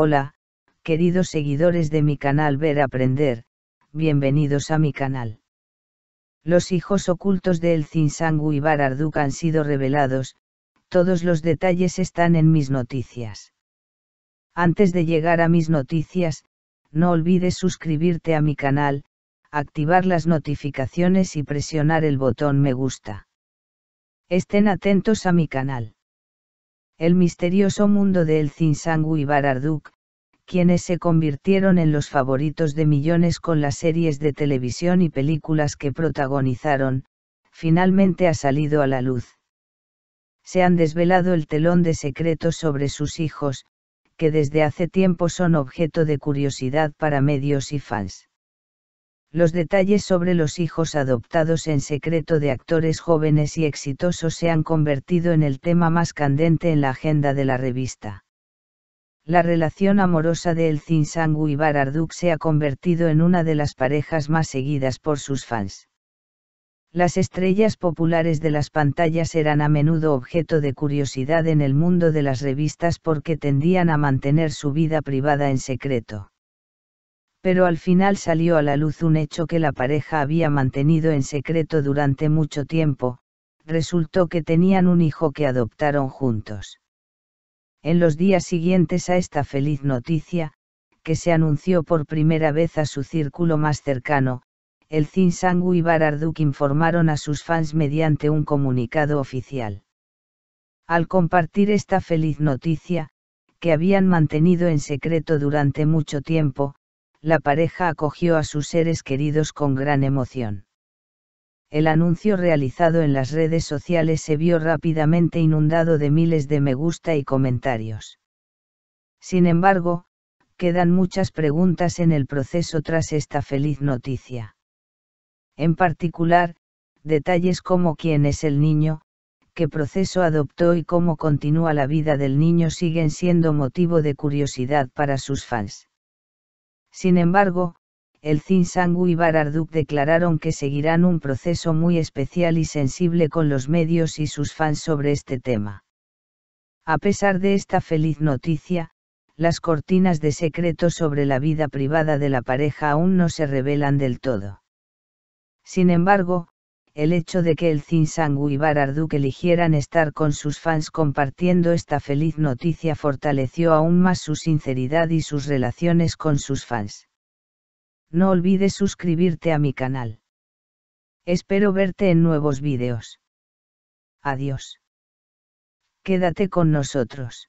Hola, queridos seguidores de mi canal Ver Aprender, bienvenidos a mi canal. Los hijos ocultos de El Zinsangu y Bararduk han sido revelados, todos los detalles están en mis noticias. Antes de llegar a mis noticias, no olvides suscribirte a mi canal, activar las notificaciones y presionar el botón me gusta. Estén atentos a mi canal el misterioso mundo de El Zinsangu y Bararduk, quienes se convirtieron en los favoritos de millones con las series de televisión y películas que protagonizaron, finalmente ha salido a la luz. Se han desvelado el telón de secretos sobre sus hijos, que desde hace tiempo son objeto de curiosidad para medios y fans los detalles sobre los hijos adoptados en secreto de actores jóvenes y exitosos se han convertido en el tema más candente en la agenda de la revista. La relación amorosa de El Sangu y Bararduk se ha convertido en una de las parejas más seguidas por sus fans. Las estrellas populares de las pantallas eran a menudo objeto de curiosidad en el mundo de las revistas porque tendían a mantener su vida privada en secreto pero al final salió a la luz un hecho que la pareja había mantenido en secreto durante mucho tiempo, resultó que tenían un hijo que adoptaron juntos. En los días siguientes a esta feliz noticia, que se anunció por primera vez a su círculo más cercano, el Zinsangu y Bararduk informaron a sus fans mediante un comunicado oficial. Al compartir esta feliz noticia, que habían mantenido en secreto durante mucho tiempo, la pareja acogió a sus seres queridos con gran emoción. El anuncio realizado en las redes sociales se vio rápidamente inundado de miles de me gusta y comentarios. Sin embargo, quedan muchas preguntas en el proceso tras esta feliz noticia. En particular, detalles como quién es el niño, qué proceso adoptó y cómo continúa la vida del niño siguen siendo motivo de curiosidad para sus fans. Sin embargo, el Zinsangu y Bararduk declararon que seguirán un proceso muy especial y sensible con los medios y sus fans sobre este tema. A pesar de esta feliz noticia, las cortinas de secreto sobre la vida privada de la pareja aún no se revelan del todo. Sin embargo, el hecho de que el Zinsangu y Bararduk eligieran estar con sus fans compartiendo esta feliz noticia fortaleció aún más su sinceridad y sus relaciones con sus fans. No olvides suscribirte a mi canal. Espero verte en nuevos vídeos. Adiós. Quédate con nosotros.